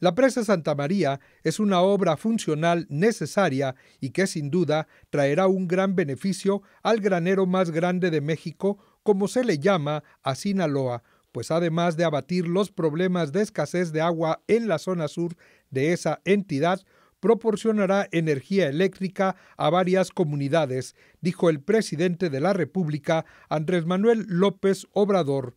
La presa Santa María es una obra funcional necesaria y que sin duda traerá un gran beneficio al granero más grande de México, como se le llama a Sinaloa, pues además de abatir los problemas de escasez de agua en la zona sur de esa entidad, proporcionará energía eléctrica a varias comunidades, dijo el presidente de la República, Andrés Manuel López Obrador.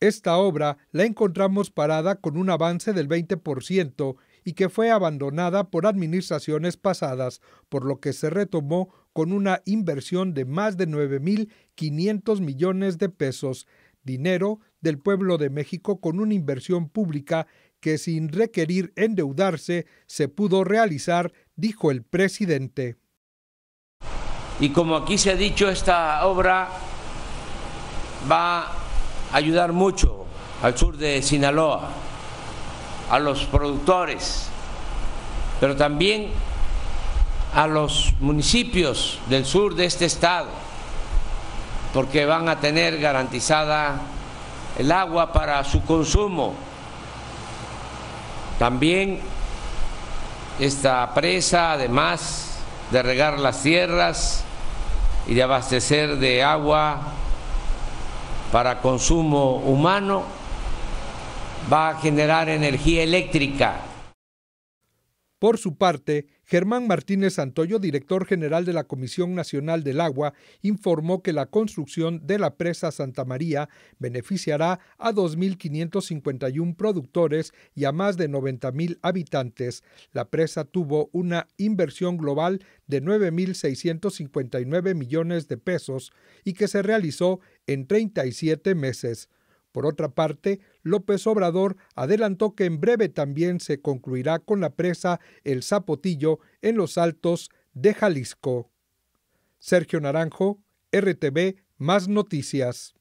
Esta obra la encontramos parada con un avance del 20% y que fue abandonada por administraciones pasadas, por lo que se retomó con una inversión de más de 9.500 millones de pesos, dinero del pueblo de México con una inversión pública que sin requerir endeudarse se pudo realizar, dijo el presidente. Y como aquí se ha dicho, esta obra va ayudar mucho al sur de Sinaloa, a los productores, pero también a los municipios del sur de este estado, porque van a tener garantizada el agua para su consumo. También esta presa, además de regar las tierras y de abastecer de agua para consumo humano, va a generar energía eléctrica por su parte, Germán Martínez Santoyo, director general de la Comisión Nacional del Agua, informó que la construcción de la presa Santa María beneficiará a 2.551 productores y a más de 90.000 habitantes. La presa tuvo una inversión global de 9.659 millones de pesos y que se realizó en 37 meses. Por otra parte, López Obrador adelantó que en breve también se concluirá con la presa El Zapotillo en los Altos de Jalisco. Sergio Naranjo, RTV, más noticias.